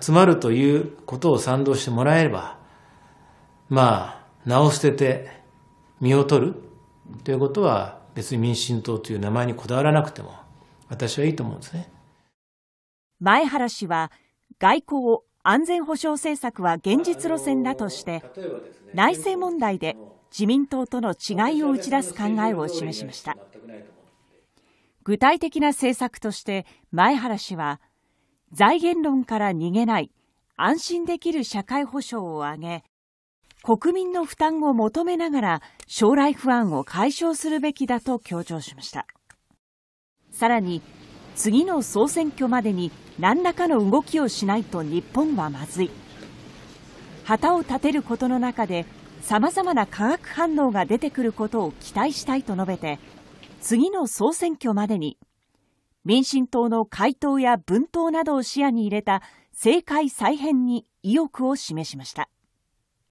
集まるということを賛同してもらえれば、まあ、名を捨てて身を取るということは別に民進党という名前にこだわらなくても私はいいと思うんですね。前原氏は外交安全保障政策は現実路線だとして、内政問題で自民党との違いを打ち出す考えを示しました具体的な政策として前原氏は財源論から逃げない安心できる社会保障を挙げ国民の負担を求めながら将来不安を解消するべきだと強調しましたさらに次の総選挙までに何らかの動きをしないと日本はまずい旗を立てることの中でさまざまな化学反応が出てくることを期待したいと述べて次の総選挙までに民進党の回答や文党などを視野に入れた政界再編に意欲を示しました。